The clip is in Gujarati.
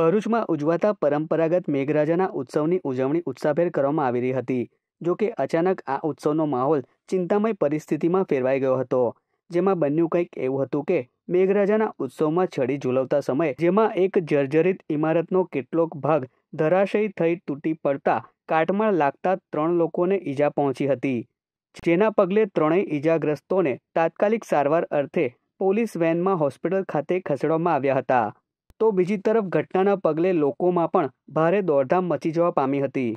ભરૂચમાં ઉજવાતા પરંપરાગત મેઘરાજાના ઉત્સવની ઉજવણી ઉત્સાહભેર કરવામાં આવી રહી હતી જો કે અચાનક આ ઉત્સવનો માહોલ ચિંતામય પરિસ્થિતિમાં ફેરવાઈ ગયો હતો જેમાં બન્યું કંઈક એવું હતું કે મેઘરાજાના ઉત્સવમાં છડી ઝૂલવતા સમયે જેમાં એક જર્જરિત ઇમારતનો કેટલોક ભાગ ધરાશયી થઈ તૂટી પડતા કાટમાળ લાગતા ત્રણ લોકોને ઈજા પહોંચી હતી જેના પગલે ત્રણેય ઈજાગ્રસ્તોને તાત્કાલિક સારવાર અર્થે પોલીસ વેનમાં હોસ્પિટલ ખાતે ખસેડવામાં આવ્યા હતા તો બીજી તરફ ઘટનાના પગલે લોકોમાં પણ ભારે દોડધામ મચી જવા પામી હતી